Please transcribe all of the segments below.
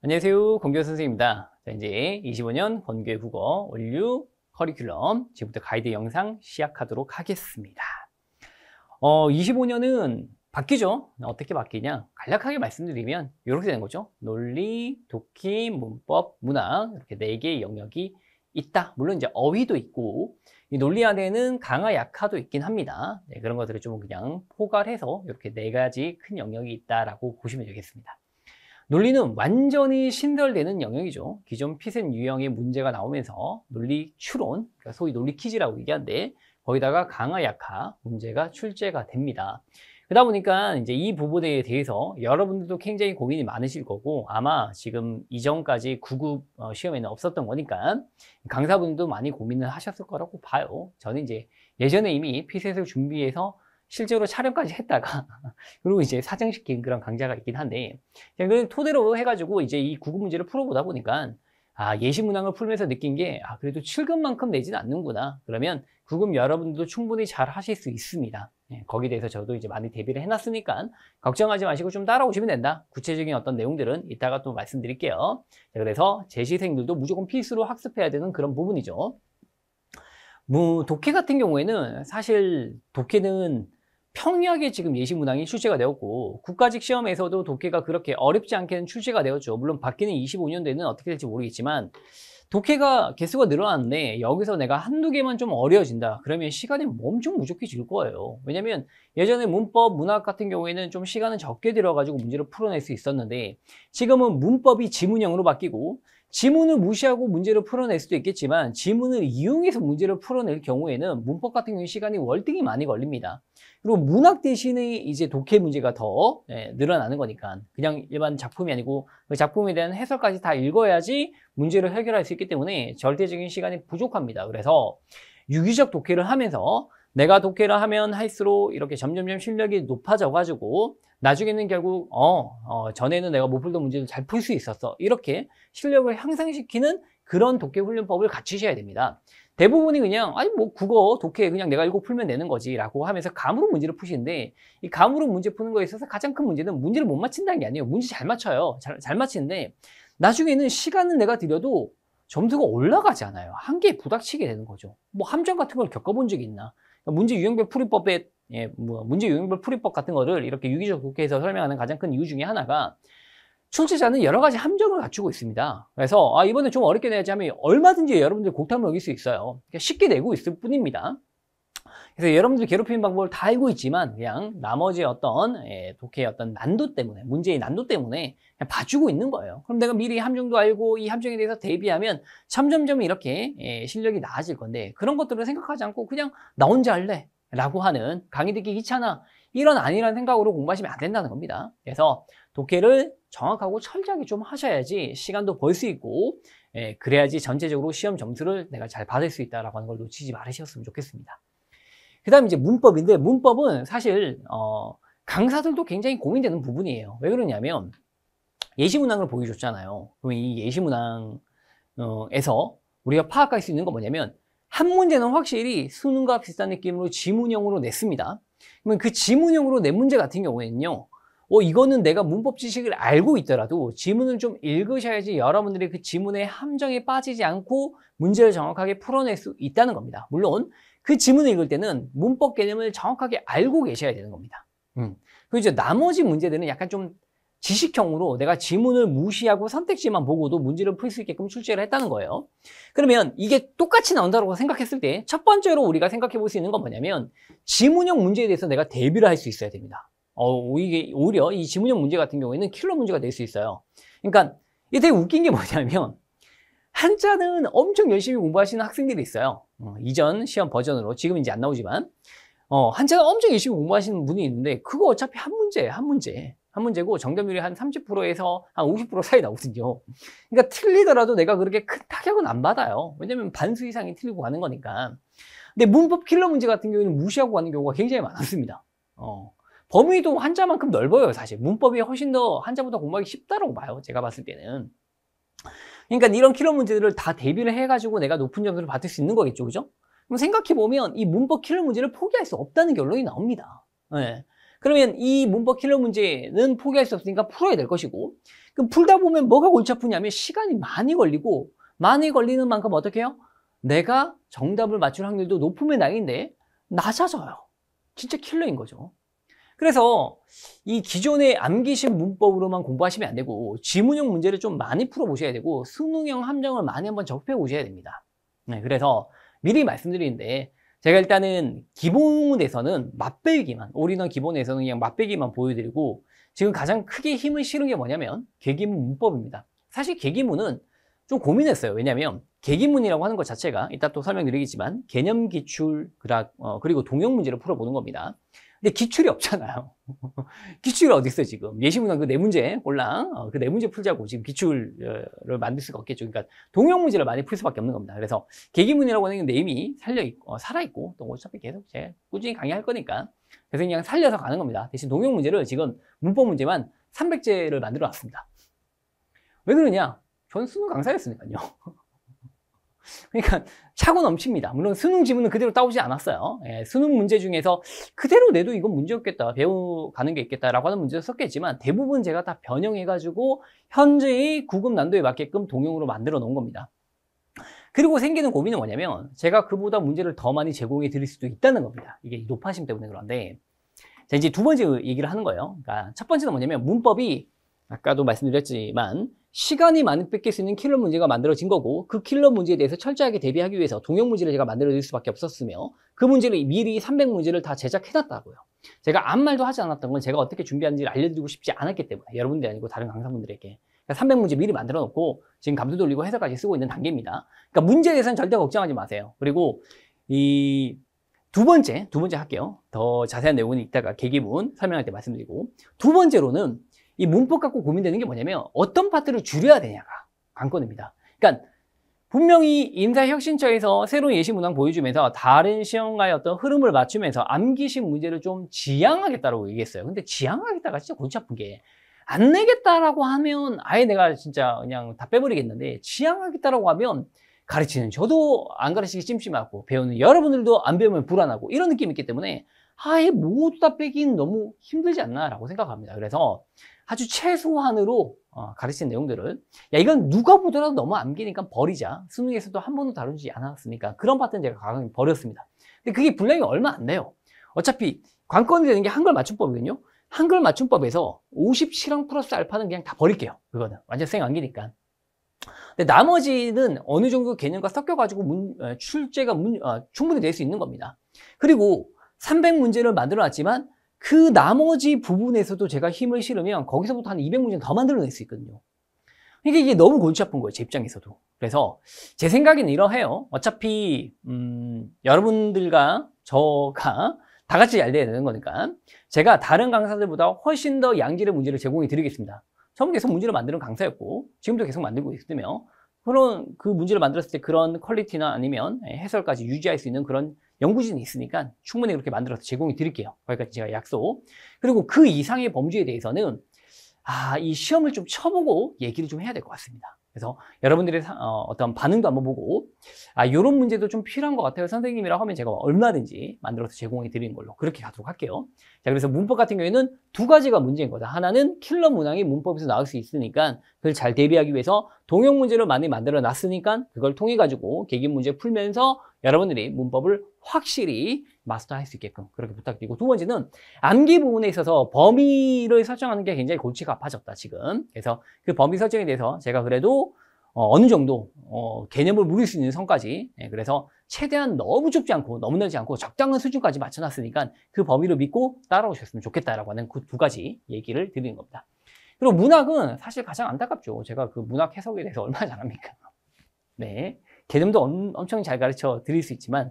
안녕하세요. 공교 선생입니다. 자, 이제 25년 본교의 국어 원류 커리큘럼 지금부터 가이드 영상 시작하도록 하겠습니다. 어, 25년은 바뀌죠. 어떻게 바뀌냐? 간략하게 말씀드리면 이렇게 되는 거죠. 논리, 독해, 문법, 문학 이렇게 네 개의 영역이 있다. 물론 이제 어휘도 있고 이 논리 안에는 강화 약화도 있긴 합니다. 네, 그런 것들을 좀 그냥 포괄해서 이렇게 네 가지 큰 영역이 있다라고 보시면 되겠습니다. 논리는 완전히 신설되는 영역이죠. 기존 피셋 유형의 문제가 나오면서 논리 추론, 그러니까 소위 논리 퀴즈라고 얘기하는데 거기다가 강화약화 문제가 출제가 됩니다. 그러다 보니까 이제 이 부분에 대해서 여러분들도 굉장히 고민이 많으실 거고 아마 지금 이전까지 9급 어, 시험에는 없었던 거니까 강사분도 많이 고민을 하셨을 거라고 봐요. 저는 이제 예전에 이미 피셋을 준비해서 실제로 촬영까지 했다가 그리고 이제 사정시킨 그런 강좌가 있긴 한데 그냥 토대로 해가지고 이제 이 구급 문제를 풀어보다 보니까 아 예시 문항을 풀면서 느낀 게아 그래도 7급만큼 내지는 않는구나 그러면 구급 여러분들도 충분히 잘 하실 수 있습니다 예, 거기에 대해서 저도 이제 많이 대비를 해놨으니까 걱정하지 마시고 좀 따라오시면 된다 구체적인 어떤 내용들은 이따가 또 말씀드릴게요 자, 그래서 재시생들도 무조건 필수로 학습해야 되는 그런 부분이죠 뭐 독해 같은 경우에는 사실 독해는 평이하게 지금 예시 문항이 출제가 되었고 국가직 시험에서도 독해가 그렇게 어렵지 않게는 출제가 되었죠. 물론 바뀌는 2 5년대는 어떻게 될지 모르겠지만 독해가 개수가 늘어났는데 여기서 내가 한두 개만 좀 어려워진다. 그러면 시간이 엄청 무족해질 거예요. 왜냐면 예전에 문법, 문학 같은 경우에는 좀 시간은 적게 들어가지고 문제를 풀어낼 수 있었는데 지금은 문법이 지문형으로 바뀌고 지문을 무시하고 문제를 풀어낼 수도 있겠지만 지문을 이용해서 문제를 풀어낼 경우에는 문법 같은 경우 시간이 월등히 많이 걸립니다. 그리고 문학 대신에 이제 독해 문제가 더 예, 늘어나는 거니까 그냥 일반 작품이 아니고 그 작품에 대한 해설까지 다 읽어야지 문제를 해결할 수 있기 때문에 절대적인 시간이 부족합니다. 그래서 유기적 독해를 하면서 내가 독해를 하면 할수록 이렇게 점점점 실력이 높아져가지고 나중에는 결국 어, 어 전에는 내가 못 풀던 문제도잘 풀 수 있었어 이렇게 실력을 향상시키는 그런 독해 훈련법을 갖추셔야 됩니다. 대부분이 그냥 아니 뭐 국어 독해 그냥 내가 읽고 풀면 되는 거지라고 하면서 감으로 문제를 푸시는데 이 감으로 문제 푸는 거에 있어서 가장 큰 문제는 문제를 못 맞힌다는 게 아니에요. 문제 잘 맞춰요. 잘, 잘 맞히는데 나중에는 시간은 내가 들여도 점수가 올라가지 않아요. 한계에 부닥치게 되는 거죠. 뭐 함정 같은 걸 겪어본 적이 있나? 문제 유형별 풀이법에 예, 뭐 문제 유형별 풀이법 같은 거를 이렇게 유기적 국회에서 설명하는 가장 큰 이유 중에 하나가 출제자는 여러 가지 함정을 갖추고 있습니다. 그래서 아, 이번에 좀 어렵게 내야지 하면 얼마든지 여러분들 곡탐을 어길 수 있어요. 그러니까 쉽게 내고 있을 뿐입니다. 그래서 여러분들 괴롭히는 방법을 다 알고 있지만 그냥 나머지 어떤 예, 독해의 어떤 난도 때문에 문제의 난도 때문에 그냥 봐주고 있는 거예요. 그럼 내가 미리 함정도 알고 이 함정에 대해서 대비하면 점점점 이렇게 예, 실력이 나아질 건데 그런 것들을 생각하지 않고 그냥 나 혼자 할래 라고 하는 강의 듣기 귀찮아 이런 아니란 생각으로 공부하시면 안 된다는 겁니다. 그래서 독해를 정확하고 철저하게 좀 하셔야지 시간도 벌 수 있고 예, 그래야지 전체적으로 시험 점수를 내가 잘 받을 수 있다라고 하는 걸 놓치지 말으셨으면 좋겠습니다. 그 다음 에 이제 문법인데, 문법은 사실, 어, 강사들도 굉장히 고민되는 부분이에요. 왜 그러냐면, 예시문항을 보여줬잖아요. 그럼이 예시문항에서 어, 우리가 파악할 수 있는 건 뭐냐면, 한 문제는 확실히 수능과 비슷한 느낌으로 지문형으로 냈습니다. 그러면 그 지문형으로 낸 문제 같은 경우에는요, 어, 이거는 내가 문법 지식을 알고 있더라도 지문을 좀 읽으셔야지 여러분들이 그 지문의 함정에 빠지지 않고 문제를 정확하게 풀어낼 수 있다는 겁니다. 물론 그 지문을 읽을 때는 문법 개념을 정확하게 알고 계셔야 되는 겁니다. 음. 그리고 이제 나머지 문제들은 약간 좀 지식형으로 내가 지문을 무시하고 선택지만 보고도 문제를 풀 수 있게끔 출제를 했다는 거예요. 그러면 이게 똑같이 나온다고 생각했을 때 첫 번째로 우리가 생각해 볼 수 있는 건 뭐냐면 지문형 문제에 대해서 내가 대비를 할 수 있어야 됩니다. 어, 이게 오히려 이 지문형 문제 같은 경우에는 킬러 문제가 될 수 있어요. 그러니까 이게 되게 웃긴 게 뭐냐면 한자는 엄청 열심히 공부하시는 학생들이 있어요. 어, 이전 시험 버전으로 지금 이제 안 나오지만 어, 한자가 엄청 열심히 공부하시는 분이 있는데 그거 어차피 한 문제, 한 문제, 한 문제고 정답률이 한 30%에서 한 50% 사이 나오거든요. 그러니까 틀리더라도 내가 그렇게 큰 타격은 안 받아요. 왜냐면 반수 이상이 틀리고 가는 거니까. 근데 문법 킬러 문제 같은 경우에는 무시하고 가는 경우가 굉장히 많았습니다. 어. 범위도 한자만큼 넓어요, 사실. 문법이 훨씬 더 한자보다 공부하기 쉽다라고 봐요, 제가 봤을 때는. 그러니까 이런 킬러 문제들을 다 대비를 해가지고 내가 높은 점수를 받을 수 있는 거겠죠, 그죠? 그럼 생각해보면 이 문법 킬러 문제를 포기할 수 없다는 결론이 나옵니다. 네. 그러면 이 문법 킬러 문제는 포기할 수 없으니까 풀어야 될 것이고 그럼 풀다 보면 뭐가 골치 아프냐면 시간이 많이 걸리고 많이 걸리는 만큼 어떻게 해요? 내가 정답을 맞출 확률도 높음의 나인데 낮아져요. 진짜 킬러인 거죠. 그래서 이 기존의 암기식 문법으로만 공부하시면 안 되고 지문형 문제를 좀 많이 풀어보셔야 되고 수능형 함정을 많이 한번 접해 보셔야 됩니다. 네, 그래서 미리 말씀드리는데 제가 일단은 기본에서는 맛배기만 올인원 기본에서는 그냥 맛배기만 보여드리고 지금 가장 크게 힘을 실은 게 뭐냐면 계기문 문법입니다. 사실 계기문은좀 고민했어요. 왜냐하면 계기문이라고 하는 것 자체가 이따 또 설명드리겠지만 개념 기출 어, 그리고동형 문제를 풀어보는 겁니다. 근데 기출이 없잖아요. 기출이 어디 있어 요 지금? 예시문항 그네 문제 골라. 어, 그네 문제 풀자고 지금 기출을 어, 만들 수가 없겠죠. 그러니까 동형 문제를 많이 풀 수밖에 없는 겁니다. 그래서 계기문이라고 하는 게 내임이 살려 있고 어, 살아 있고 또 어차피 계속 제 꾸준히 강의할 거니까 그래서 그냥 살려서 가는 겁니다. 대신 동형 문제를 지금 문법 문제만 300제를 만들어 놨습니다. 왜 그러냐? 전 수능 강사였으니까요. 그러니까 차고 넘칩니다. 물론 수능 지문은 그대로 따오지 않았어요. 예, 수능 문제 중에서 그대로 내도 이건 문제없겠다 배우가는 게 있겠다라고 하는 문제도 썼겠지만 대부분 제가 다 변형해가지고 현재의 구급 난도에 맞게끔 동용으로 만들어 놓은 겁니다. 그리고 생기는 고민은 뭐냐면 제가 그보다 문제를 더 많이 제공해 드릴 수도 있다는 겁니다. 이게 높아심 때문에 그런데 자 이제 두 번째 얘기를 하는 거예요. 그러니까 첫 번째는 뭐냐면 문법이 아까도 말씀드렸지만 시간이 많이 뺏길 수 있는 킬러 문제가 만들어진 거고 그 킬러 문제에 대해서 철저하게 대비하기 위해서 동영 문제를 제가 만들어질 수밖에 없었으며 그 문제를 미리 300문제를 다 제작해놨다고요. 제가 아무 말도 하지 않았던 건 제가 어떻게 준비하는지를 알려드리고 싶지 않았기 때문에 여러분들이 아니고 다른 강사분들에게 300문제 그러니까 미리 만들어 놓고 지금 감도 돌리고 해석까지 쓰고 있는 단계입니다. 그러니까 문제에 대해서는 절대 걱정하지 마세요. 그리고 이 두 번째, 두 번째 할게요. 더 자세한 내용은 이따가 계기문 설명할 때 말씀드리고 두 번째로는 이 문법 갖고 고민되는 게 뭐냐면 어떤 파트를 줄여야 되냐가 관건입니다. 그러니까 분명히 인사혁신처에서 새로운 예시문항 보여주면서 다른 시험과의 어떤 흐름을 맞추면서 암기식 문제를 좀 지양하겠다라고 얘기했어요. 근데 지양하겠다가 진짜 골치 아픈 게 안 내겠다라고 하면 아예 내가 진짜 그냥 다 빼버리겠는데 지양하겠다라고 하면 가르치는 저도 안 가르치기 찜찜하고 배우는 여러분들도 안 배우면 불안하고 이런 느낌이 있기 때문에 아예 모두 다 빼기는 너무 힘들지 않나라고 생각합니다. 그래서 아주 최소한으로 어, 가르치는 내용들을 야 이건 누가 보더라도 너무 암기니까 버리자 수능에서도 한 번도 다루지 않았으니까 그런 파트는 제가 과감히 버렸습니다 근데 그게 분량이 얼마 안 돼요 어차피 관건이 되는 게 한글 맞춤법이거든요 한글 맞춤법에서 57항 플러스 알파는 그냥 다 버릴게요 그거는 완전 생암기니까 근데 나머지는 어느 정도 개념과 섞여가지고 문, 어, 출제가 문, 어, 충분히 될 수 있는 겁니다 그리고 300문제를 만들어놨지만 그 나머지 부분에서도 제가 힘을 실으면 거기서부터 한 200문제는 더 만들어낼 수 있거든요. 그러 그러니까 이게 너무 골치 아픈 거예요, 제 입장에서도. 그래서 제 생각엔 이러해요. 어차피 음, 여러분들과 저가 다 같이 잘 돼야 되는 거니까 제가 다른 강사들보다 훨씬 더 양질의 문제를 제공해 드리겠습니다. 처음 계속 문제를 만드는 강사였고 지금도 계속 만들고 있으며 그런 그 문제를 만들었을 때 그런 퀄리티나 아니면 해설까지 유지할 수 있는 그런 연구진이 있으니까 충분히 그렇게 만들어서 제공해 드릴게요. 거기까지 제가 약속. 그리고 그 이상의 범주에 대해서는 아, 이 시험을 좀 쳐보고 얘기를 좀 해야 될 것 같습니다. 그래서 여러분들의 어, 어떤 반응도 한번 보고 아, 이런 문제도 좀 필요한 것 같아요. 선생님이라 하면 제가 얼마든지 만들어서 제공해 드리는 걸로 그렇게 가도록 할게요. 자, 그래서 문법 같은 경우에는 두 가지가 문제인 거다. 하나는 킬러 문항이 문법에서 나올 수 있으니까 그걸 잘 대비하기 위해서 동형 문제를 많이 만들어 놨으니까 그걸 통해 가지고 계기 문제 풀면서 여러분들이 문법을 확실히 마스터할 수 있게끔 그렇게 부탁드리고 두 번째는 암기 부분에 있어서 범위를 설정하는 게 굉장히 골치가 아파졌다 지금 그래서 그 범위 설정에 대해서 제가 그래도 어, 어느 정도 어, 개념을 물릴 수 있는 선까지 예, 그래서 최대한 너무 좁지 않고 너무 넓지 않고 적당한 수준까지 맞춰놨으니까 그 범위를 믿고 따라오셨으면 좋겠다라고 하는 그 두 가지 얘기를 드리는 겁니다. 그리고 문학은 사실 가장 안타깝죠. 제가 그 문학 해석에 대해서 얼마나 잘합니까? 네. 개념도 엄청 잘 가르쳐 드릴 수 있지만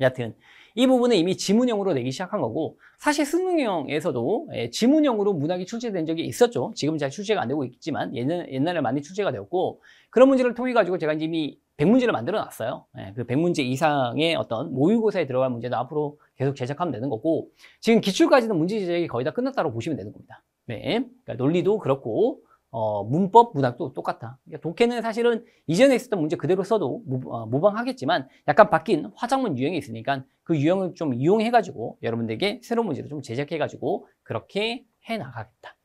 여하튼 이 부분은 이미 지문형으로 내기 시작한 거고 사실 승용형에서도 예, 지문형으로 문학이 출제된 적이 있었죠. 지금 잘 출제가 안 되고 있지만 옛날, 옛날에 많이 출제가 되었고 그런 문제를 통해 가지고 제가 이미 100문제를 만들어 놨어요. 예, 그 100문제 이상의 어떤 모의고사에 들어갈 문제도 앞으로 계속 제작하면 되는 거고 지금 기출까지는 문제 제작이 거의 다 끝났다고 보시면 되는 겁니다. 네. 그러니까 논리도 그렇고 어, 문법, 문학도 똑같아 그러니까 독해는 사실은 이전에 있었던 문제 그대로 써도 모, 어, 방하겠지만 약간 바뀐 화작문 유형이 있으니까 그 유형을 좀 이용해가지고 여러분들에게 새로운 문제를 좀 제작해가지고 그렇게 해나가겠다.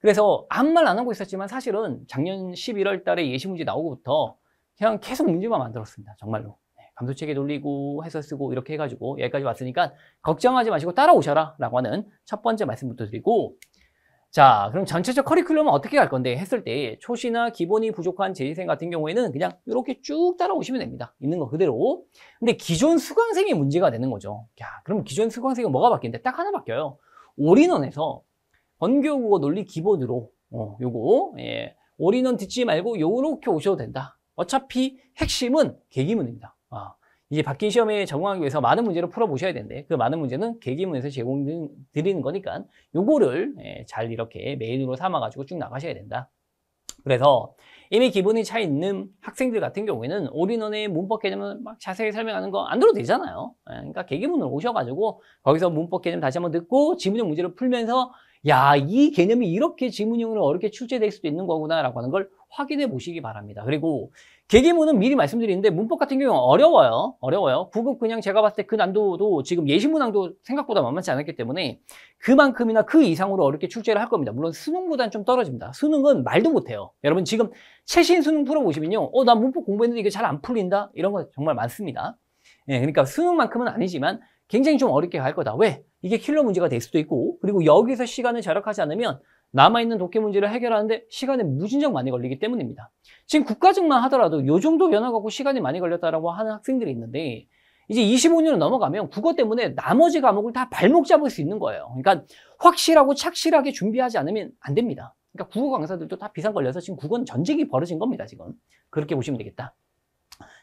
그래서 아무 말 안 하고 있었지만 사실은 작년 11월 달에 예시 문제 나오고부터 그냥 계속 문제만 만들었습니다. 정말로. 네, 감소책에 돌리고 해서 쓰고 이렇게 해가지고 여기까지 왔으니까 걱정하지 마시고 따라오셔라 라고 하는 첫 번째 말씀부터 드리고 자, 그럼 전체적 커리큘럼은 어떻게 갈 건데 했을 때 초시나 기본이 부족한 재희생 같은 경우에는 그냥 이렇게 쭉 따라오시면 됩니다. 있는 거 그대로. 근데 기존 수강생이 문제가 되는 거죠. 야, 그럼 기존 수강생은 뭐가 바뀌는데 딱 하나 바뀌어요. 올인원에서 번교국어 논리 기본으로 어, 요거 예, 올인원 듣지 말고 요렇게 오셔도 된다. 어차피 핵심은 계기문입니다. 아, 이제 바뀐 시험에 적응하기 위해서 많은 문제를 풀어보셔야 되는데 그 많은 문제는 개기문에서 제공드리는 거니까 요거를 예, 잘 이렇게 메인으로 삼아가지고 쭉 나가셔야 된다. 그래서 이미 기본이 차 있는 학생들 같은 경우에는 올인원의 문법 개념을 막 자세히 설명하는 거 안 들어도 되잖아요. 예, 그러니까 개기문으로 오셔가지고 거기서 문법 개념 다시 한번 듣고 지문형 문제를 풀면서 야, 이 개념이 이렇게 지문형으로 어렵게 출제될 수도 있는 거구나라고 하는 걸 확인해 보시기 바랍니다. 그리고 개개문은 미리 말씀드리는데 문법 같은 경우는 어려워요. 어려워요. 구급 그냥 제가 봤을 때 그 난도도 지금 예시문항도 생각보다 만만치 않았기 때문에 그만큼이나 그 이상으로 어렵게 출제를 할 겁니다. 물론 수능보다는 좀 떨어집니다. 수능은 말도 못해요. 여러분 지금 최신 수능 풀어보시면요. 어, 난 문법 공부했는데 이게 잘 안 풀린다? 이런 거 정말 많습니다. 예, 그러니까 수능만큼은 아니지만 굉장히 좀 어렵게 갈 거다. 왜? 이게 킬러 문제가 될 수도 있고 그리고 여기서 시간을 절약하지 않으면 남아있는 도깨 문제를 해결하는데 시간에 무진장 많이 걸리기 때문입니다. 지금 국가직만 하더라도 요 정도 연하가고 시간이 많이 걸렸다라고 하는 학생들이 있는데 이제 25년 을 넘어가면 국어 때문에 나머지 과목을 다 발목 잡을 수 있는 거예요. 그러니까 확실하고 착실하게 준비하지 않으면 안 됩니다. 그러니까 국어 강사들도 다 비상 걸려서 지금 국어는 전직이 벌어진 겁니다. 지금 그렇게 보시면 되겠다.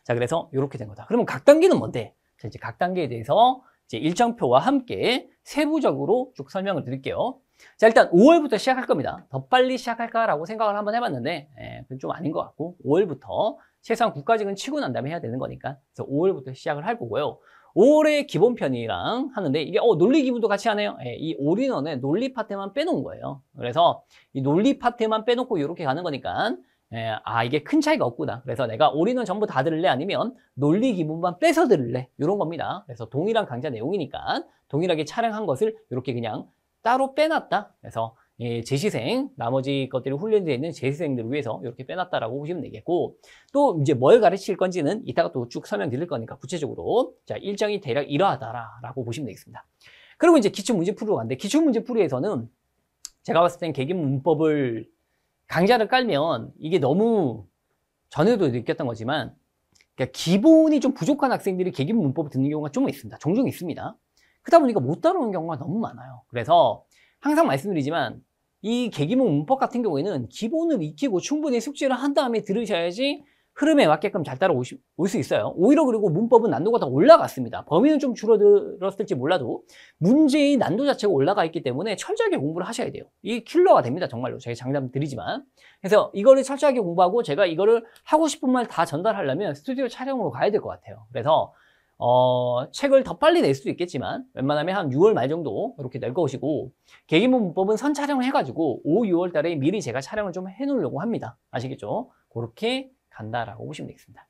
자, 그래서 이렇게 된 거다. 그러면 각 단계는 뭔데? 자, 이제 각 단계에 대해서 이제 일정표와 함께 세부적으로 쭉 설명을 드릴게요. 자 일단 5월부터 시작할 겁니다. 더 빨리 시작할까라고 생각을 한번 해봤는데 예, 그건 좀 아닌 것 같고 5월부터 최소한 국가직은 치고 난 다음에 해야 되는 거니까 그래서 5월부터 시작을 할 거고요. 5월에 기본 편이랑 하는데 이게 어 논리 기분도 같이 하네요. 예, 이 올인원의 논리 파트만 빼놓은 거예요. 그래서 이 논리 파트만 빼놓고 이렇게 가는 거니까 예, 아 이게 큰 차이가 없구나. 그래서 내가 올인원 전부 다 들을래 아니면 논리 기분만 빼서 들을래 이런 겁니다. 그래서 동일한 강좌 내용이니까 동일하게 촬영한 것을 이렇게 그냥 따로 빼놨다. 그래서 예, 재시생, 나머지 것들이 훈련되어 있는 재시생들을 위해서 이렇게 빼놨다라고 보시면 되겠고, 또 이제 뭘 가르칠 건지는 이따가 또 쭉 설명드릴 거니까 구체적으로. 자, 일정이 대략 이러하다라고 보시면 되겠습니다. 그리고 이제 기출문제 풀이로 간데 기출문제 풀이에서는 제가 봤을 땐 개긴 문법을 강좌를 깔면 이게 너무 전에도 느꼈던 거지만, 그러니까 기본이 좀 부족한 학생들이 개긴 문법을 듣는 경우가 좀 있습니다. 종종 있습니다. 그러다 보니까 못 다루는 경우가 너무 많아요. 그래서 항상 말씀드리지만 이 개기문 문법 같은 경우에는 기본을 익히고 충분히 숙지를 한 다음에 들으셔야지 흐름에 맞게끔 잘 따라올 수 있어요. 오히려 그리고 문법은 난도가 더 올라갔습니다. 범위는 좀 줄어들었을지 몰라도 문제의 난도 자체가 올라가 있기 때문에 철저하게 공부를 하셔야 돼요. 이 킬러가 됩니다. 정말로 제가 장담 드리지만. 그래서 이거를 철저하게 공부하고 제가 이거를 하고 싶은 말 다 전달하려면 스튜디오 촬영으로 가야 될 것 같아요. 그래서 어, 책을 더 빨리 낼 수도 있겠지만 웬만하면 한 6월 말 정도 이렇게 낼 것이고 개기문 법은선 촬영을 해가지고 5, 6월 달에 미리 제가 촬영을 좀 해놓으려고 합니다. 아시겠죠? 그렇게 간다라고 보시면 되겠습니다.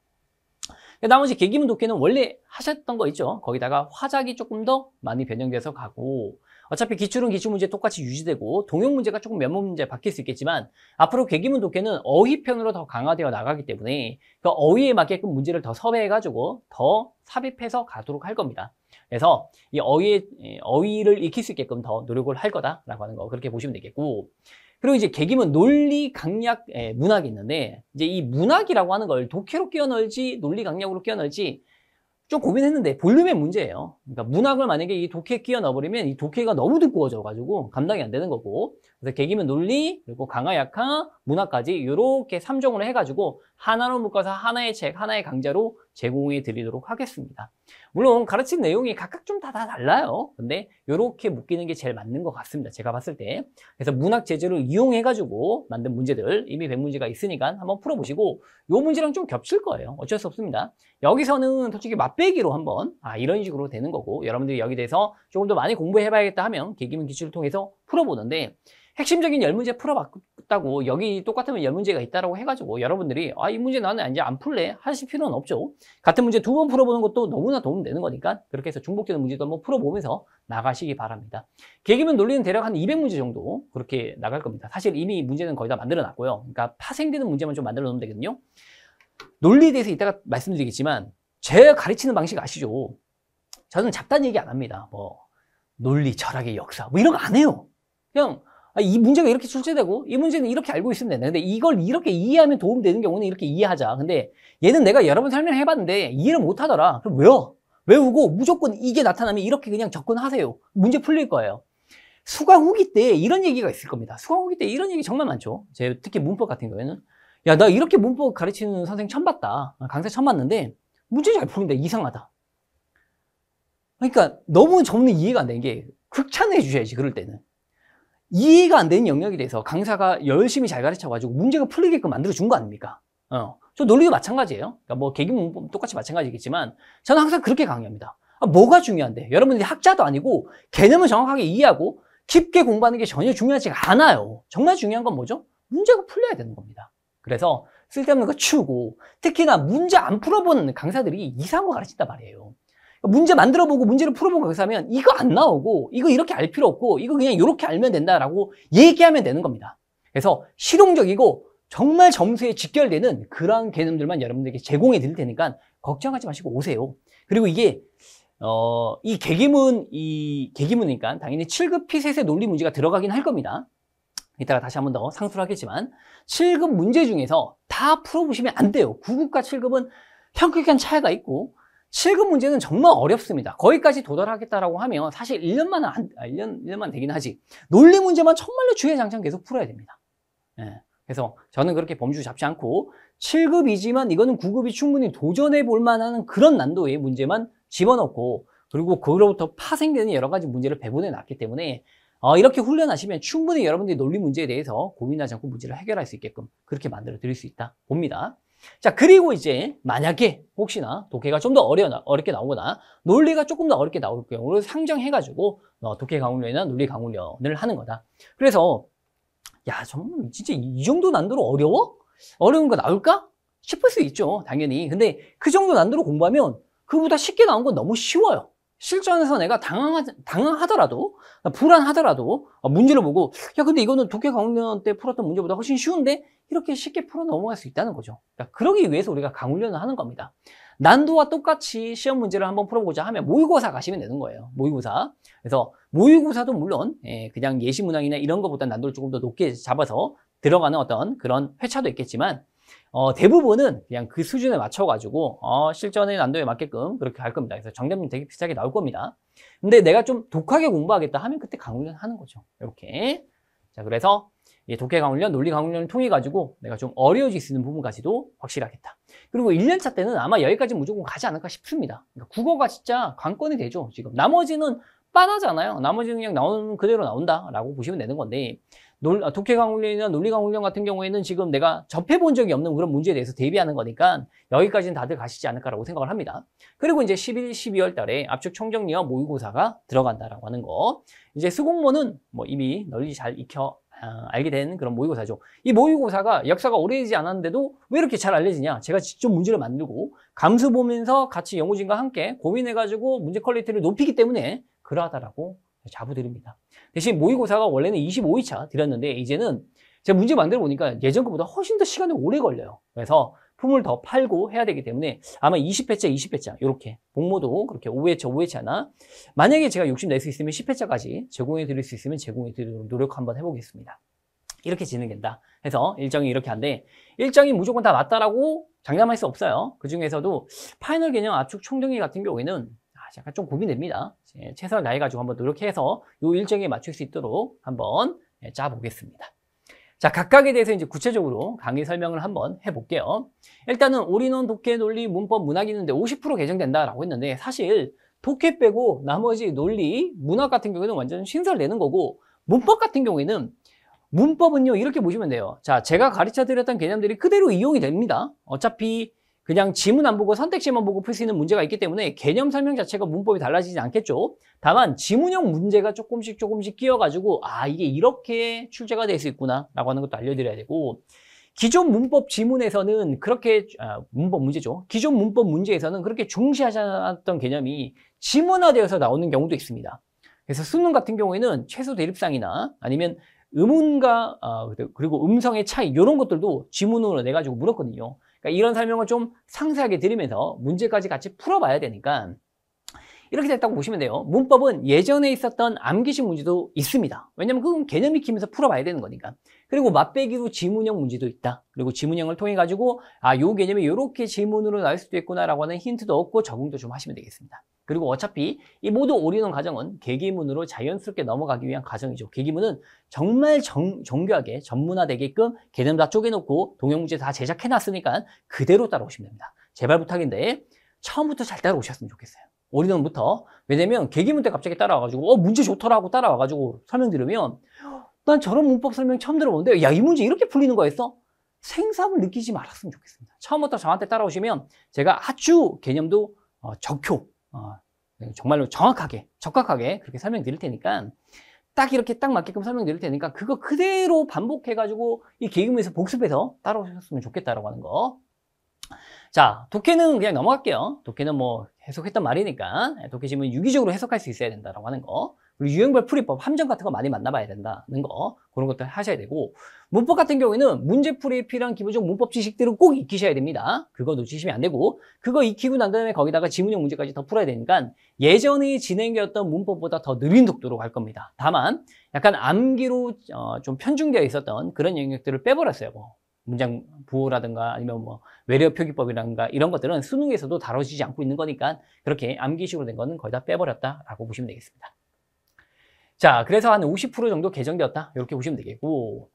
그 나머지 개기문 도끼는 원래 하셨던 거 있죠? 거기다가 화작이 조금 더 많이 변형돼서 가고 어차피 기출은 기출 문제 똑같이 유지되고 동형 문제가 조금 몇몇 문제 바뀔 수 있겠지만 앞으로 계기문 독해는 어휘편으로 더 강화되어 나가기 때문에 그 어휘에 맞게끔 문제를 더 섭외해가지고 더 삽입해서 가도록 할 겁니다. 그래서 이 어휘, 예, 어휘를 익힐 수 있게끔 더 노력을 할 거다라고 하는 거 그렇게 보시면 되겠고 그리고 이제 계기문 논리 강약 예, 문학이 있는데 이제 이 문학이라고 하는 걸 독해로 끼워 넣을지 논리 강약으로 끼워 넣을지 좀 고민했는데 볼륨의 문제예요. 그러니까 문학을 만약에 이 도키에 끼워 넣어버리면 이도키가 너무 두꺼워져가지고 감당이 안 되는 거고 그래서 계기면 논리 그리고 강화 약하 문화까지 이렇게 3종으로 해가지고 하나로 묶어서 하나의 책, 하나의 강좌로 제공해 드리도록 하겠습니다. 물론 가르친 내용이 각각 좀 다 다 달라요. 근데 이렇게 묶이는 게 제일 맞는 것 같습니다. 제가 봤을 때. 그래서 문학 제재를 이용해가지고 만든 문제들 이미 100문제가 있으니까 한번 풀어보시고 이 문제랑 좀 겹칠 거예요. 어쩔 수 없습니다. 여기서는 솔직히 맛배기로 한번 아 이런 식으로 되는 거고 여러분들이 여기 대해서 조금 더 많이 공부해봐야겠다 하면 계기문 기출을 통해서 풀어보는데 핵심적인 열문제 풀어봤, 고 없다고 여기 똑같으면 열 문제가 있다라고 해가지고 여러분들이 아 이 문제 나는 이제 안 풀래 하실 필요는 없죠. 같은 문제 두 번 풀어보는 것도 너무나 도움되는 거니까 그렇게 해서 중복되는 문제도 한번 풀어보면서 나가시기 바랍니다. 계기면 논리는 대략 한 200문제 정도 그렇게 나갈 겁니다. 사실 이미 문제는 거의 다 만들어놨고요. 그러니까 파생되는 문제만 좀 만들어 놓으면 되거든요. 논리에 대해서 이따가 말씀드리겠지만 제가 가르치는 방식 아시죠? 저는 잡단 얘기 안 합니다. 뭐 논리, 철학의 역사 뭐 이런 거 안 해요. 그냥 아, 이 문제가 이렇게 출제되고 이 문제는 이렇게 알고 있으면 된다. 근데 이걸 이렇게 이해하면 도움되는 경우는 이렇게 이해하자. 근데 얘는 내가 여러 번 설명해봤는데 을 이해를 못하더라. 그럼 왜요? 외우고 무조건 이게 나타나면 이렇게 그냥 접근하세요. 문제 풀릴 거예요. 수강 후기 때 이런 얘기가 있을 겁니다. 수강 후기 때 이런 얘기 정말 많죠. 제 특히 문법 같은 경우에는 야 나 이렇게 문법 가르치는 선생 님 처음 봤다. 아, 강사 처음 봤는데 문제 잘 풀린다. 이상하다. 그러니까 너무 저는 이해가 안 되는 게 극찬해 주셔야지 그럴 때는. 이해가 안 되는 영역에 대해서 강사가 열심히 잘 가르쳐가지고 문제가 풀리게끔 만들어 준 거 아닙니까? 어. 저 논리도 마찬가지예요. 그러니까 뭐계기문법 뭐 똑같이 마찬가지겠지만 저는 항상 그렇게 강의합니다. 아, 뭐가 중요한데? 여러분들이 학자도 아니고 개념을 정확하게 이해하고 깊게 공부하는 게 전혀 중요하지가 않아요. 정말 중요한 건 뭐죠? 문제가 풀려야 되는 겁니다. 그래서 쓸데없는 거 치우고 특히나 문제 안 풀어보는 강사들이 이상한 거 가르친단 말이에요. 문제 만들어 보고 문제를 풀어보고 거기서 하면 이거 안 나오고 이거 이렇게 알 필요 없고 이거 그냥 이렇게 알면 된다라고 얘기하면 되는 겁니다. 그래서 실용적이고 정말 점수에 직결되는 그러한 개념들만 여러분들에게 제공해 드릴 테니까 걱정하지 마시고 오세요. 그리고 이게 어, 이 계기문 이 계기문이니까 당연히 7급 피셋의 논리 문제가 들어가긴 할 겁니다. 이따가 다시 한 번 더 상수를 하겠지만 7급 문제 중에서 다 풀어보시면 안 돼요. 9급과 7급은 평균 차이가 있고 실급 문제는 정말 어렵습니다. 거기까지 도달하겠다라고 하면 사실 1년만 안, 1년, 1년만 되긴 하지. 논리 문제만 정말로 주의장창 계속 풀어야 됩니다. 예. 그래서 저는 그렇게 범주 잡지 않고 7급이지만 이거는 9급이 충분히 도전해 볼 만한 그런 난도의 문제만 집어넣고 그리고 그로부터 파생되는 여러 가지 문제를 배분해 놨기 때문에 어, 이렇게 훈련하시면 충분히 여러분들이 논리 문제에 대해서 고민하지 않고 문제를 해결할 수 있게끔 그렇게 만들어 드릴 수 있다 봅니다. 자, 그리고 이제 만약에 혹시나 독해가 좀 더 어려, 어렵게 나오거나 논리가 조금 더 어렵게 나올 경우를 상정해가지고 어, 독해 강훈련이나 논리 강훈련을 하는 거다. 그래서 야, 정말 진짜 이 정도 난도로 어려워? 어려운 거 나올까? 싶을 수 있죠, 당연히. 근데 그 정도 난도로 공부하면 그보다 쉽게 나온 건 너무 쉬워요. 실전에서 내가 당황하, 당황하더라도, 불안하더라도, 어, 문제를 보고, 야, 근데 이거는 독해 강훈련 때 풀었던 문제보다 훨씬 쉬운데? 이렇게 쉽게 풀어 넘어갈 수 있다는 거죠. 그러니까 그러기 위해서 우리가 강훈련을 하는 겁니다. 난도와 똑같이 시험 문제를 한번 풀어보자 하면 모의고사 가시면 되는 거예요. 모의고사. 그래서 모의고사도 물론, 예, 그냥 예시문항이나 이런 것보다 난도를 조금 더 높게 잡아서 들어가는 어떤 그런 회차도 있겠지만, 어, 대부분은 그냥 그 수준에 맞춰가지고 어, 실전의 난도에 맞게끔 그렇게 갈 겁니다. 그래서 정답률 되게 비슷하게 나올 겁니다. 근데 내가 좀 독하게 공부하겠다 하면 그때 강훈련 하는 거죠. 이렇게. 자, 그래서 이 독해 강훈련, 논리 강훈련을 통해 가지고 내가 좀 어려워질 수 있는 부분까지도 확실하겠다. 그리고 1년차 때는 아마 여기까지 무조건 가지 않을까 싶습니다. 그러니까 국어가 진짜 관건이 되죠. 지금 나머지는 빠하잖아요 나머지는 그냥 나오는 그대로 나온다라고 보시면 되는 건데 아, 독해강 훈련이나 논리강 훈련 같은 경우에는 지금 내가 접해본 적이 없는 그런 문제에 대해서 대비하는 거니까 여기까지는 다들 가시지 않을까라고 생각을 합니다. 그리고 이제 11, 12월 달에 압축 총정리와 모의고사가 들어간다라고 하는 거. 이제 수공모는 뭐 이미 널리 잘 익혀 아, 알게 된 그런 모의고사죠. 이 모의고사가 역사가 오래되지 않았는데도 왜 이렇게 잘 알려지냐? 제가 직접 문제를 만들고 감수 보면서 같이 영어진과 함께 고민해가지고 문제 퀄리티를 높이기 때문에 그러하다라고 자부드립니다. 대신 모의고사가 원래는 25일차 드렸는데 이제는 제가 문제 만들어 보니까 예전 것보다 훨씬 더 시간이 오래 걸려요. 그래서 품을 더 팔고 해야 되기 때문에 아마 20회차, 20회차 이렇게 복모도 그렇게 5회차, 5회차나 만약에 제가 욕심 낼 수 있으면 10회차까지 제공해 드릴 수 있으면 제공해 드리도록 노력 한번 해보겠습니다. 이렇게 진행된다. 해서 일정이 이렇게 한데 일정이 무조건 다 맞다라고 장담할 수 없어요. 그 중에서도 파이널 개념 압축 총정리 같은 경우에는 아, 약간 좀 고민됩니다. 예, 최선을 다해 가지고 한번 노력해서 요 일정에 맞출 수 있도록 한번 예, 짜 보겠습니다. 자, 각각에 대해서 이제 구체적으로 강의 설명을 한번 해볼게요. 일단은 올인원 독해 논리 문법 문학 이 있는데 50% 개정된다라고 했는데 사실 독해 빼고 나머지 논리 문학 같은 경우에는 완전 신설 되는 거고 문법 같은 경우에는 문법은요 이렇게 보시면 돼요. 자, 제가 가르쳐 드렸던 개념들이 그대로 이용이 됩니다. 어차피 그냥 지문 안 보고 선택지만 보고 풀 수 있는 문제가 있기 때문에 개념 설명 자체가 문법이 달라지지 않겠죠. 다만 지문형 문제가 조금씩 조금씩 끼어가지고 아 이게 이렇게 출제가 될 수 있구나 라고 하는 것도 알려드려야 되고 기존 문법 지문에서는 그렇게 아, 문법 문제죠. 기존 문법 문제에서는 그렇게 중시하지 않았던 개념이 지문화되어서 나오는 경우도 있습니다. 그래서 수능 같은 경우에는 최소 대립상이나 아니면 음운과 아, 그리고 음성의 차이 이런 것들도 지문으로 내가지고 물었거든요. 그러니까 이런 설명을 좀 상세하게 드리면서 문제까지 같이 풀어봐야 되니까 이렇게 됐다고 보시면 돼요. 문법은 예전에 있었던 암기식 문제도 있습니다. 왜냐면 그건 개념 익히면서 풀어봐야 되는 거니까. 그리고 맛배기로 지문형 문제도 있다. 그리고 지문형을 통해 가지고 아, 요 개념이 이렇게 지문으로 나올 수도 있구나라고 하는 힌트도 얻고 적응도 좀 하시면 되겠습니다. 그리고 어차피 이 모두 오리논 과정은 계기문으로 자연스럽게 넘어가기 위한 과정이죠. 계기문은 정말 정, 정교하게 전문화되게끔 개념 다 쪼개놓고 동영 문제 다 제작해놨으니까 그대로 따라오시면 됩니다. 제발 부탁인데 처음부터 잘 따라오셨으면 좋겠어요. 오리논부터 왜냐면 계기문 때 갑자기 따라와가지고 어 문제 좋더라고 따라와가지고 설명 들으면 난 저런 문법 설명 처음 들어보는데 야 이 문제 이렇게 풀리는 거였어? 생삼을 사 느끼지 말았으면 좋겠습니다. 처음부터 저한테 따라오시면 제가 아주 개념도 어, 적효, 어, 정말로 정확하게, 적확하게 그렇게 설명드릴 테니까 딱 이렇게 딱 맞게끔 설명드릴 테니까 그거 그대로 반복해가지고 이계기문에서 복습해서 따라오셨으면 좋겠다라고 하는 거. 자, 독해는 그냥 넘어갈게요. 독해는 뭐 해석했던 말이니까 예, 독해 지문 유기적으로 해석할 수 있어야 된다라고 하는 거. 유형별 풀이법, 함정 같은 거 많이 만나봐야 된다는 거 그런 것들 하셔야 되고 문법 같은 경우에는 문제풀이 필요한 기본적 문법 지식들은 꼭 익히셔야 됩니다. 그거 놓치시면 안 되고 그거 익히고 난 다음에 거기다가 지문형 문제까지 더 풀어야 되니까 예전에 진행되었던 문법보다 더 느린 속도로 갈 겁니다. 다만 약간 암기로 어, 좀 편중되어 있었던 그런 영역들을 빼버렸어요. 뭐. 문장 부호라든가 아니면 뭐 외래어 표기법이라든가 이런 것들은 수능에서도 다뤄지지 않고 있는 거니까 그렇게 암기식으로 된 거는 거의 다 빼버렸다라고 보시면 되겠습니다. 자, 그래서 한 50% 정도 개정되었다. 이렇게 보시면 되겠고.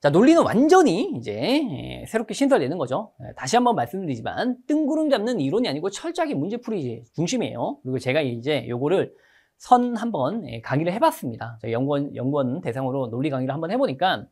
자, 논리는 완전히 이제 예, 새롭게 신설되는 거죠. 예, 다시 한 번 말씀드리지만 뜬구름 잡는 이론이 아니고 철저하게 문제풀이 중심이에요. 그리고 제가 이제 요거를 선 한번 예, 강의를 해봤습니다. 저희 연구원, 연구원 대상으로 논리 강의를 한번 해보니까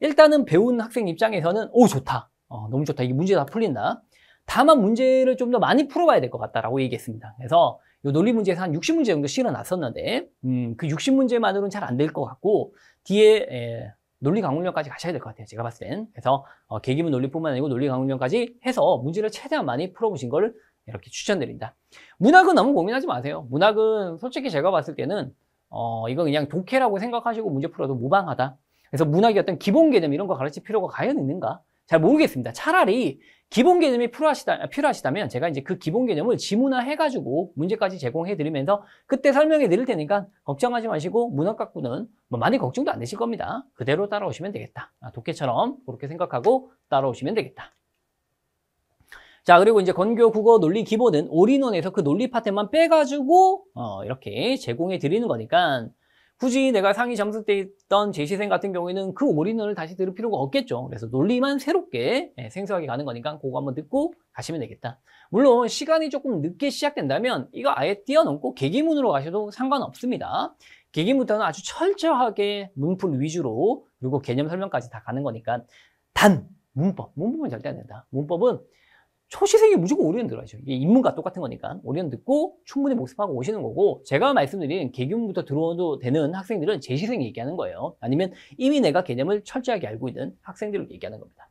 일단은 배운 학생 입장에서는 오, 좋다. 어, 너무 좋다. 이게 문제 다 풀린다. 다만 문제를 좀 더 많이 풀어봐야 될 것 같다라고 얘기했습니다. 그래서 요 논리 문제에서 한 60문제 정도 실어놨었는데 음, 그 60문제만으로는 잘 안 될 것 같고 뒤에 에, 논리 강훈련까지 가셔야 될 것 같아요. 제가 봤을 땐. 그래서 어, 개기문 논리뿐만 아니고 논리 강훈련까지 해서 문제를 최대한 많이 풀어보신 걸 이렇게 추천드립니다. 문학은 너무 고민하지 마세요. 문학은 솔직히 제가 봤을 때는 어, 이건 그냥 독해라고 생각하시고 문제 풀어도 무방하다. 그래서 문학의 어떤 기본 개념 이런 거 가르칠 필요가 과연 있는가? 잘 모르겠습니다. 차라리 기본 개념이 필요하시다, 필요하시다면 제가 이제 그 기본 개념을 지문화 해가지고 문제까지 제공해 드리면서 그때 설명해 드릴 테니까 걱정하지 마시고 문학 갖고는 뭐 많이 걱정도 안 되실 겁니다. 그대로 따라오시면 되겠다. 도깨처럼 아, 그렇게 생각하고 따라오시면 되겠다. 자 그리고 이제 건교 국어 논리 기본은 올인원에서 그 논리 파트만 빼가지고 어, 이렇게 제공해 드리는 거니까 굳이 내가 상위 점수 때 있던 제시생 같은 경우에는 그 올인원을 다시 들을 필요가 없겠죠. 그래서 논리만 새롭게 예, 생소하게 가는 거니까 그거 한번 듣고 가시면 되겠다. 물론 시간이 조금 늦게 시작된다면 이거 아예 뛰어넘고 계기문으로 가셔도 상관없습니다. 계기문부터는 아주 철저하게 문풀 위주로 그리고 개념 설명까지 다 가는 거니까 단 문법, 문법은 절대 안 된다. 문법은 초시생이 무조건 오리온 들어야죠. 이게 인문과 똑같은 거니까. 오리온 듣고 충분히 복습하고 오시는 거고, 제가 말씀드린 개균부터 들어도 와 되는 학생들은 제시생 얘기하는 거예요. 아니면 이미 내가 개념을 철저하게 알고 있는 학생들을 얘기하는 겁니다.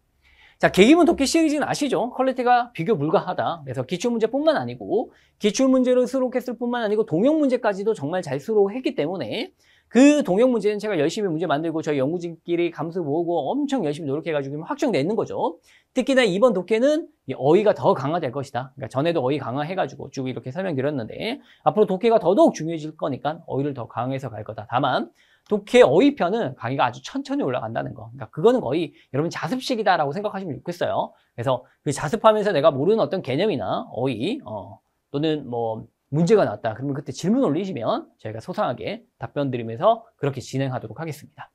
자, 개기문 독해 시리즈는 아시죠? 퀄리티가 비교 불가하다. 그래서 기출문제뿐만 아니고, 기출문제를 수록했을 뿐만 아니고, 동영문제까지도 정말 잘 수록했기 때문에, 그 동역 문제는 제가 열심히 문제 만들고 저희 연구진끼리 감수 모으고 엄청 열심히 노력해가지고 확정되는 거죠. 특히나 이번 독해는 어휘가 더 강화될 것이다. 그러니까 전에도 어휘 강화해가지고 쭉 이렇게 설명드렸는데 앞으로 독해가 더더욱 중요해질 거니까 어휘를 더 강해서 갈 거다. 다만 독해 어휘편은 강의가 아주 천천히 올라간다는 거. 그러니까 그거는 거의 여러분 자습식이다라고 생각하시면 좋겠어요. 그래서 그 자습하면서 내가 모르는 어떤 개념이나 어휘 어, 또는 뭐 문제가 나왔다. 그러면 그때 질문 올리시면 저희가 소상하게 답변 드리면서 그렇게 진행하도록 하겠습니다.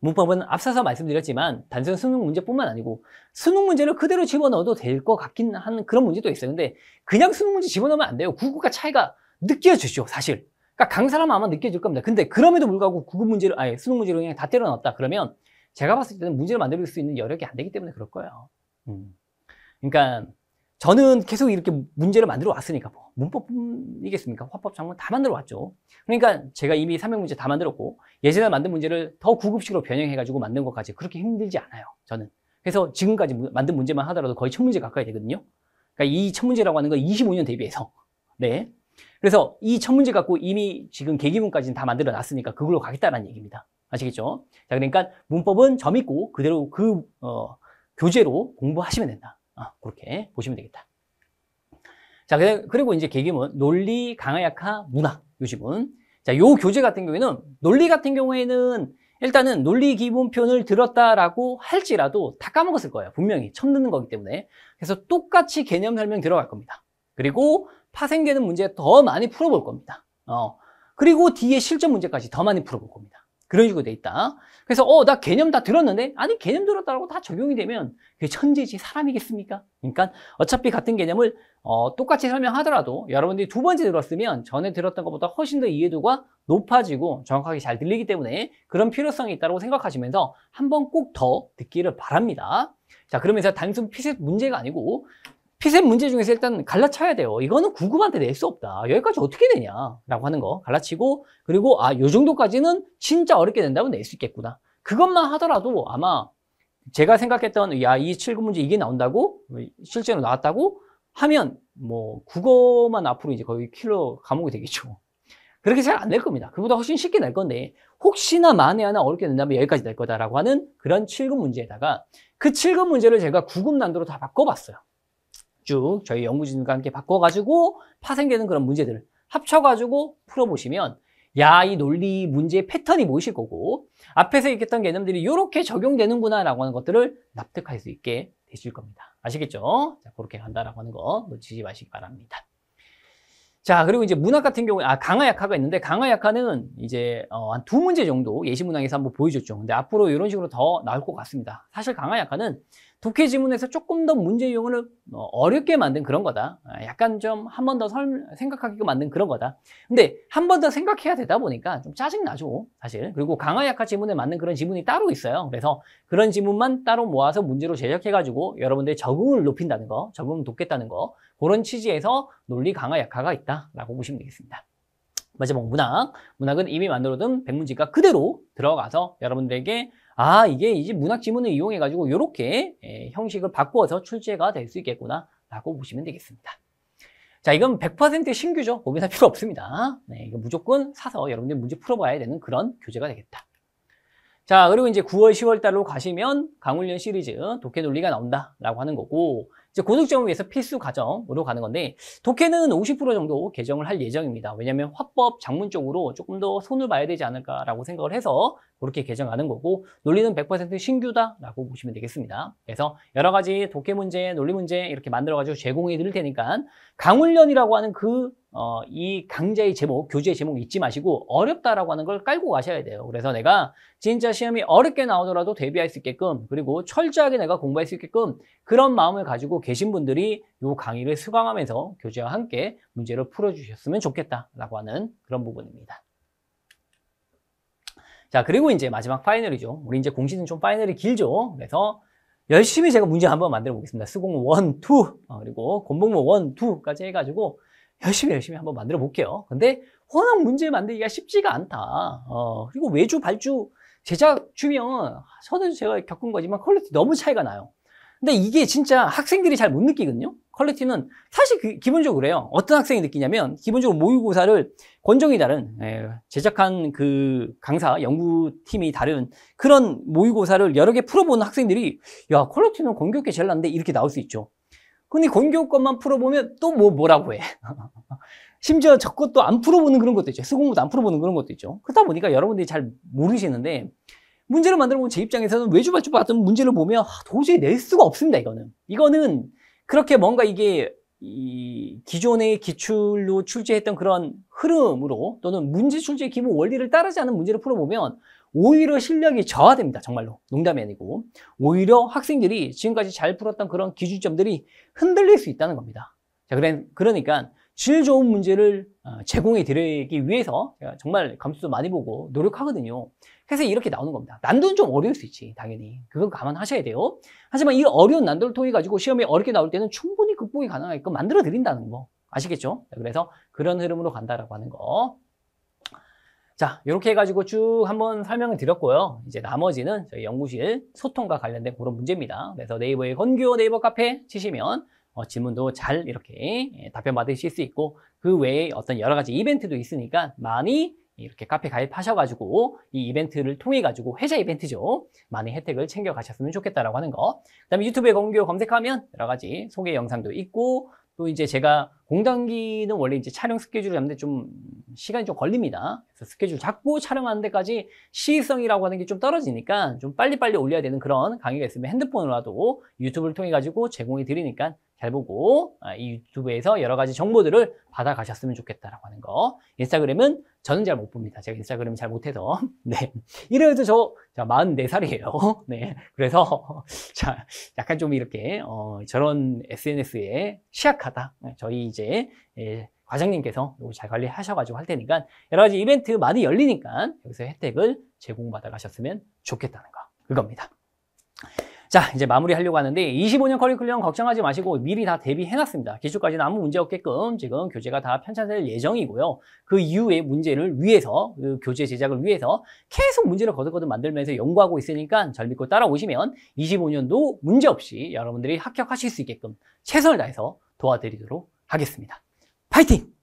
문법은 앞서서 말씀드렸지만 단순 수능 문제뿐만 아니고 수능 문제를 그대로 집어넣어도 될 것 같긴 한 그런 문제도 있어요. 근데 그냥 수능 문제 집어넣으면 안 돼요. 구구가 차이가 느껴지죠, 사실. 그러니까 강사라면 아마 느껴질 겁니다. 근데 그럼에도 불구하고 구구 문제를 아예 수능 문제를 그냥 다 때려 넣었다 그러면 제가 봤을 때는 문제를 만들 수 있는 여력이 안 되기 때문에 그럴 거예요. 음. 그러니까 저는 계속 이렇게 문제를 만들어 왔으니까 뭐 문법이겠습니까? 화법, 작문 다 만들어 왔죠. 그러니까 제가 이미 300 문제 다 만들었고 예전에 만든 문제를 더 구급식으로 변형해가지고 만든 것까지 그렇게 힘들지 않아요. 저는. 그래서 지금까지 만든 문제만 하더라도 거의 1000문제 가까이 되거든요. 그러니까 이 1000문제라고 하는 건 25년 대비해서. 네. 그래서 이 1000문제 갖고 이미 지금 계기문까지는 다 만들어 놨으니까 그걸로 가겠다는 얘기입니다. 아시겠죠? 자, 그러니까 문법은 점 있고 그대로 그 어, 교재로 공부하시면 된다. 어, 그렇게 보시면 되겠다. 자, 그, 그리고 이제 계기문 논리, 강화, 약화, 문학 요즘은 자, 요 교재 같은 경우에는 논리 같은 경우에는 일단은 논리 기본편을 들었다라고 할지라도 다 까먹었을 거예요. 분명히 처음 듣는 거기 때문에. 그래서 똑같이 개념 설명 들어갈 겁니다. 그리고 파생되는 문제 더 많이 풀어볼 겁니다. 어. 그리고 뒤에 실전 문제까지 더 많이 풀어볼 겁니다. 그런 식으로 돼 있다. 그래서 어나 개념 다 들었는데 아니 개념 들었다고 다 적용이 되면 그게 천재지 사람이겠습니까? 그러니까 어차피 같은 개념을 어, 똑같이 설명하더라도 여러분들이 두 번째 들었으면 전에 들었던 것보다 훨씬 더 이해도가 높아지고 정확하게 잘 들리기 때문에 그런 필요성이 있다고 생각하시면서 한 번 꼭 더 듣기를 바랍니다. 자 그러면서 단순 피셋 문제가 아니고 피셋 문제 중에서 일단 갈라쳐야 돼요. 이거는 구급한테 낼 수 없다. 여기까지 어떻게 되냐라고 하는 거 갈라치고 그리고 아, 요 정도까지는 진짜 어렵게 된다면 낼 수 있겠구나. 그것만 하더라도 아마 제가 생각했던 야, 이 7급 문제 이게 나온다고 실제로 나왔다고 하면 뭐 국어만 앞으로 이제 거의 킬러 과목이 되겠죠. 그렇게 잘 안 될 겁니다. 그보다 훨씬 쉽게 낼 건데 혹시나 만에 하나 어렵게 된다면 여기까지 낼 거다라고 하는 그런 7급 문제에다가 그 7급 문제를 제가 9급 난도로 다 바꿔봤어요. 쭉 저희 연구진과 함께 바꿔가지고 파생되는 그런 문제들을 합쳐가지고 풀어보시면 야, 이 논리 문제의 패턴이 보이실 거고 앞에서 얘기던 개념들이 이렇게 적용되는구나 라고 하는 것들을 납득할 수 있게 되실 겁니다. 아시겠죠? 자, 그렇게 간다라고 하는 거 놓치지 마시기 바랍니다. 자, 그리고 이제 문학 같은 경우에, 아, 강화 약화가 있는데, 강화 약화는 이제, 어, 한 두 문제 정도 예시문항에서 한번 보여줬죠. 근데 앞으로 이런 식으로 더 나올 것 같습니다. 사실 강화 약화는 독해 지문에서 조금 더 문제 의용어을 뭐 어렵게 만든 그런 거다. 아, 약간 좀 한 번 더 생각하기가 만든 그런 거다. 근데 한 번 더 생각해야 되다 보니까 좀 짜증나죠. 사실. 그리고 강화 약화 지문에 맞는 그런 지문이 따로 있어요. 그래서 그런 지문만 따로 모아서 문제로 제작해가지고 여러분들의 적응을 높인다는 거, 적응 을 돕겠다는 거, 그런 취지에서 논리 강화 약화가 있다라고 보시면 되겠습니다. 마지막 문학. 문학은 이미 만들어둔 백문지가 그대로 들어가서 여러분들에게 아 이게 이제 문학 지문을 이용해 가지고 이렇게 예, 형식을 바꾸어서 출제가 될 수 있겠구나 라고 보시면 되겠습니다 자 이건 100% 신규죠 고민할 필요 없습니다 네, 이거 무조건 사서 여러분들 문제 풀어봐야 되는 그런 교재가 되겠다 자 그리고 이제 9월 10월 달로 가시면 강훈련 시리즈 독해 논리가 나온다 라고 하는 거고 이제 고득 점을위해서 필수 과정으로 가는 건데 독해는 50% 정도 개정을 할 예정입니다. 왜냐하면 화법 작문 쪽으로 조금 더 손을 봐야 되지 않을까라고 생각을 해서 그렇게 개정하는 거고 논리는 100% 신규다라고 보시면 되겠습니다. 그래서 여러 가지 독해 문제, 논리 문제 이렇게 만들어가지고 제공해 드릴 테니까 강훈련이라고 하는 그 어, 이 강좌의 제목, 교재의 제목 잊지 마시고 어렵다라고 하는 걸 깔고 가셔야 돼요. 그래서 내가 진짜 시험이 어렵게 나오더라도 대비할 수 있게끔 그리고 철저하게 내가 공부할 수 있게끔 그런 마음을 가지고 계신 분들이 이 강의를 수강하면서 교재와 함께 문제를 풀어주셨으면 좋겠다라고 하는 그런 부분입니다. 자, 그리고 이제 마지막 파이널이죠. 우리 이제 공시는 좀 파이널이 길죠. 그래서 열심히 제가 문제 한번 만들어 보겠습니다. 수공 1, 2, 어, 그리고 곤봉모 1, 2까지 해가지고 열심히 열심히 한번 만들어 볼게요. 근데 워낙 문제 만들기가 쉽지가 않다. 어, 그리고 외주, 발주, 제작 주명은 저도 제가 겪은 거지만 퀄리티 너무 차이가 나요. 근데 이게 진짜 학생들이 잘 못 느끼거든요. 퀄리티는 사실 그, 기본적으로 그래요. 어떤 학생이 느끼냐면 기본적으로 모의고사를 권정이 다른 에, 예, 제작한 그 강사 연구팀이 다른 그런 모의고사를 여러 개 풀어보는 학생들이 야 퀄리티는 공격계게 제일 난데 이렇게 나올 수 있죠. 근데 권교 것만 풀어보면 또 뭐 뭐라고 해. 심지어 저것도 안 풀어보는 그런 것도 있죠. 수공부도 안 풀어보는 그런 것도 있죠. 그렇다 보니까 여러분들이 잘 모르시는데 문제를 만들어보면 제 입장에서는 외주발주 받은 문제를 보면 아, 도저히 낼 수가 없습니다. 이거는 이거는 그렇게 뭔가 이게 이 기존의 기출로 출제했던 그런 흐름으로 또는 문제 출제 기본 원리를 따르지 않은 문제를 풀어보면 오히려 실력이 저하됩니다. 정말로. 농담이 아니고. 오히려 학생들이 지금까지 잘 풀었던 그런 기준점들이 흔들릴 수 있다는 겁니다. 자, 그래, 그러니까 질 좋은 문제를 어, 제공해 드리기 위해서 제가 정말 감수도 많이 보고 노력하거든요. 그래서 이렇게 나오는 겁니다. 난도는 좀 어려울 수 있지, 당연히. 그건 감안하셔야 돼요. 하지만 이 어려운 난도를 통해 가지고 시험에 어렵게 나올 때는 충분히 극복이 가능하게끔 만들어 드린다는 거. 아시겠죠? 그래서 그런 흐름으로 간다라고 하는 거. 자, 이렇게 해가지고 쭉 한번 설명을 드렸고요. 이제 나머지는 저희 연구실 소통과 관련된 그런 문제입니다. 그래서 네이버의 건교 네이버 카페 치시면 어, 질문도 잘 이렇게 예, 답변 받으실 수 있고 그 외에 어떤 여러 가지 이벤트도 있으니까 많이 이렇게 카페 가입하셔가지고 이 이벤트를 통해 가지고 회자 이벤트죠 많이 혜택을 챙겨 가셨으면 좋겠다라고 하는 거 그다음에 유튜브에 건교 검색하면 여러 가지 소개 영상도 있고 또 이제 제가 공단기는 원래 이제 촬영 스케줄을 잡는데 좀 시간이 좀 걸립니다. 그래서 스케줄 잡고 촬영하는 데까지 시의성이라고 하는 게 좀 떨어지니까 좀 빨리빨리 올려야 되는 그런 강의가 있으면 핸드폰으로라도 유튜브를 통해 가지고 제공해 드리니까 잘 보고 아, 이 유튜브에서 여러 가지 정보들을 받아가셨으면 좋겠다라고 하는 거. 인스타그램은 저는 잘 못 봅니다. 제가 인스타그램 잘 못해서. 네. 이래도 저, 44살이에요. 네. 그래서, 자, 약간 좀 이렇게, 어, 저런 SNS에 취약하다. 네, 저희 이제, 예, 과장님께서 이거 잘 관리하셔가지고 할 테니까 여러 가지 이벤트 많이 열리니까 여기서 혜택을 제공받아 가셨으면 좋겠다는 거. 그겁니다. 자 이제 마무리하려고 하는데 25년 커리큘럼 걱정하지 마시고 미리 다 대비해놨습니다. 기출까지는 아무 문제 없게끔 지금 교재가 다 편찬될 예정이고요. 그 이후에 문제를 위해서 그 교재 제작을 위해서 계속 문제를 거듭거듭 만들면서 연구하고 있으니까 절 믿고 따라오시면 25년도 문제없이 여러분들이 합격하실 수 있게끔 최선을 다해서 도와드리도록 하겠습니다. 파이팅!